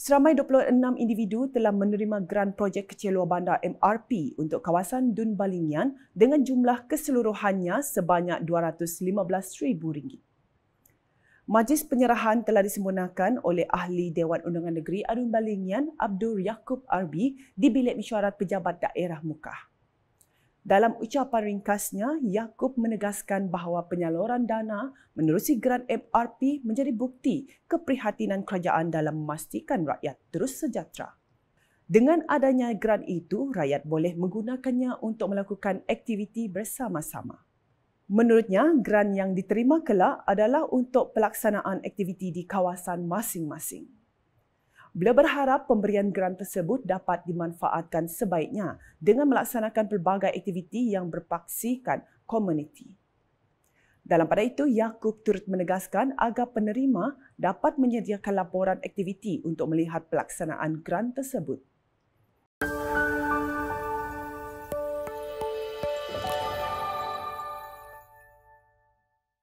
Seramai 26 individu telah menerima Gran Projek Kecil Luar Bandar MRP untuk kawasan Dun Balingian dengan jumlah keseluruhannya sebanyak RM215,000. Majlis penyerahan telah disempurnakan oleh Ahli Dewan Undangan Negeri Adun Balingian Abdul Yaakob Arbi di Bilik Mesyuarat Pejabat Daerah Mukah. Dalam ucapan ringkasnya, Yakub menegaskan bahawa penyaluran dana menerusi grant MRP menjadi bukti keprihatinan kerajaan dalam memastikan rakyat terus sejahtera. Dengan adanya grant itu, rakyat boleh menggunakannya untuk melakukan aktiviti bersama-sama. Menurutnya, grant yang diterima kelak adalah untuk pelaksanaan aktiviti di kawasan masing-masing. Beliau berharap pemberian grant tersebut dapat dimanfaatkan sebaiknya dengan melaksanakan pelbagai aktiviti yang berpaksikan komuniti. Dalam pada itu, Yakub turut menegaskan agar penerima dapat menyediakan laporan aktiviti untuk melihat pelaksanaan grant tersebut.